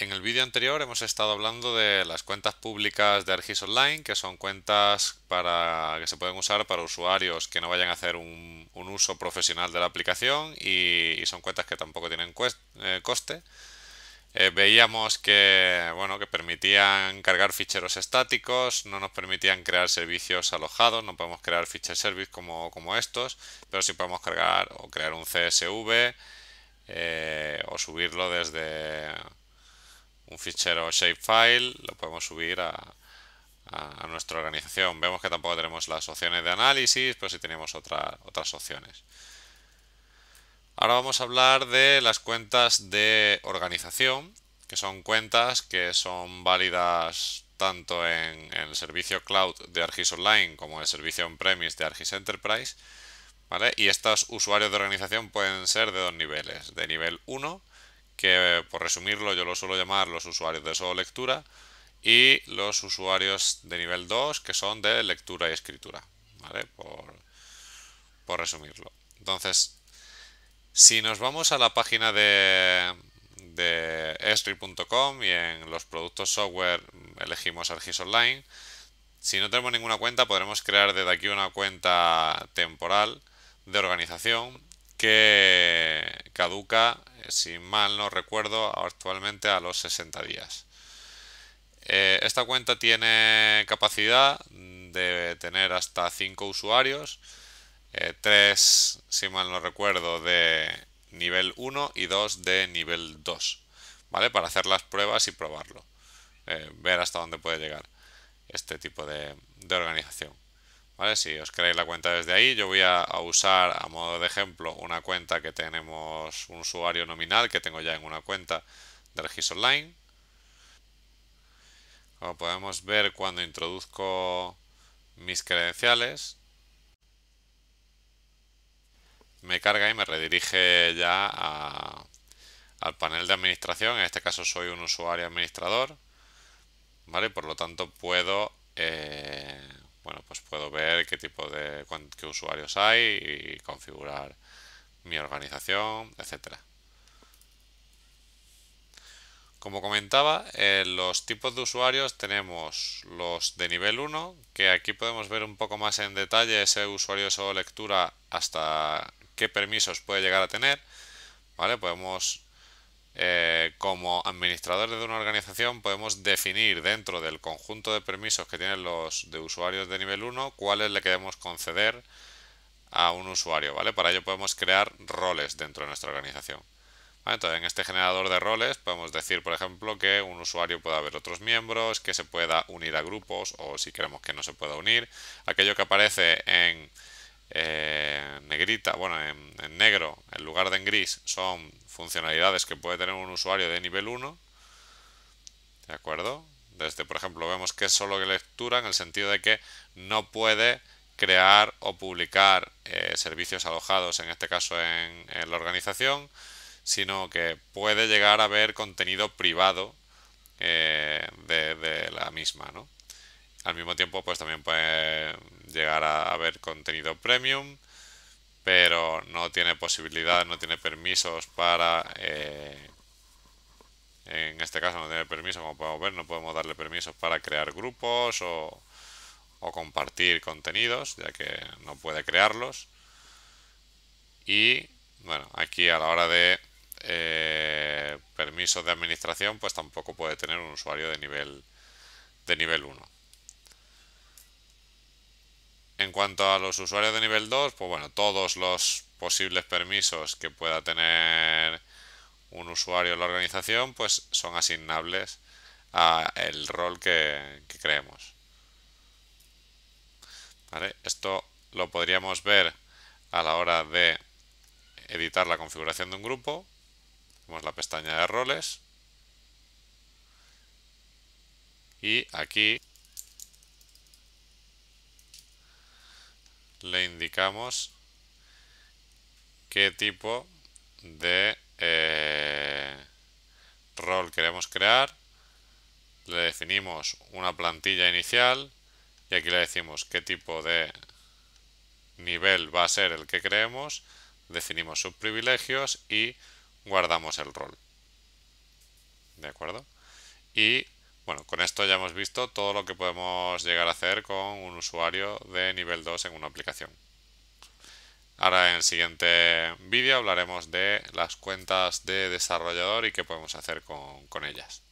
En el vídeo anterior hemos estado hablando de las cuentas públicas de Argis Online, que son cuentas para, que se pueden usar para usuarios que no vayan a hacer un, uso profesional de la aplicación y, son cuentas que tampoco tienen eh, coste. Eh, veíamos que, bueno, que permitían cargar ficheros estáticos, no nos permitían crear servicios alojados, no podemos crear fichas service como, como estos, pero sí podemos cargar o crear un CSV eh, o subirlo desde un fichero shapefile, lo podemos subir a, nuestra organización. Vemos que tampoco tenemos las opciones de análisis, pero sí tenemos otras opciones. Ahora vamos a hablar de las cuentas de organización, que son cuentas que son válidas tanto en, el servicio cloud de Argis Online como en el servicio on-premise de Argis Enterprise. Y estos usuarios de organización pueden ser de dos niveles, de nivel 1 que por resumirlo yo lo suelo llamar los usuarios de solo lectura y los usuarios de nivel 2 que son de lectura y escritura, Por, resumirlo. Entonces, si nos vamos a la página de, de esri.com y en los productos software elegimos Argis Online, si no tenemos ninguna cuenta podremos crear desde aquí una cuenta temporal de organización que caduca eh, si mal no recuerdo, actualmente a los 60 días. Eh, esta cuenta tiene capacidad de tener hasta 5 usuarios, 3, eh, si mal no recuerdo, de nivel 1 y 2 de nivel 2, ¿vale? Para hacer las pruebas y probarlo, ver hasta dónde puede llegar este tipo de organización. Si os creáis la cuenta desde ahí, yo voy a, usar a modo de ejemplo una cuenta que tenemos, un usuario nominal que tengo ya en una cuenta de registro online. Como podemos ver cuando introduzco mis credenciales, me carga y me redirige ya al panel de administración. En este caso soy un usuario administrador, ¿vale? Por lo tanto puedo... Eh, bueno, pues puedo ver qué tipo de usuarios hay y configurar mi organización, etcétera. Como comentaba, eh, los tipos de usuarios tenemos los de nivel 1, que aquí podemos ver un poco más en detalle ese usuario solo lectura hasta qué permisos puede llegar a tener. ¿Vale? Podemos eh, como administradores de una organización podemos definir dentro del conjunto de permisos que tienen los de usuarios de nivel 1 cuáles le queremos conceder a un usuario, ¿vale? Para ello podemos crear roles dentro de nuestra organización. Entonces, en este generador de roles podemos decir, por ejemplo, que un usuario pueda ver otros miembros, que se pueda unir a grupos o si queremos que no se pueda unir. Aquello que aparece en eh, negrita, bueno, en negro en lugar de en gris son funcionalidades que puede tener un usuario de nivel 1, ¿de acuerdo? Desde, por ejemplo, vemos que es solo lectura en el sentido de que no puede crear o publicar eh, servicios alojados, en este caso en, la organización, sino que puede llegar a ver contenido privado eh, de, la misma. Al mismo tiempo, pues también puede llegar a, a ver contenido premium, pero no tiene posibilidad, no tiene permisos para... Eh, en este caso no tiene permiso, como podemos ver, no podemos darle permisos para crear grupos o, compartir contenidos, ya que no puede crearlos. Y bueno, aquí a la hora de eh, permisos de administración, pues tampoco puede tener un usuario de nivel, de nivel 1. En cuanto a los usuarios de nivel 2, pues bueno, todos los posibles permisos que pueda tener un usuario en la organización, pues son asignables a el rol que, creemos. Esto lo podríamos ver a la hora de editar la configuración de un grupo. Hacemos la pestaña de roles. Y aquí le indicamos qué tipo de eh, rol queremos crear. Le definimos una plantilla inicial y aquí le decimos qué tipo de nivel va a ser el que creemos. Definimos sus privilegios y guardamos el rol. ¿De acuerdo? Y bueno, con esto ya hemos visto todo lo que podemos llegar a hacer con un usuario de nivel 2 en una aplicación. Ahora en el siguiente vídeo hablaremos de las cuentas de desarrollador y qué podemos hacer con, con ellas.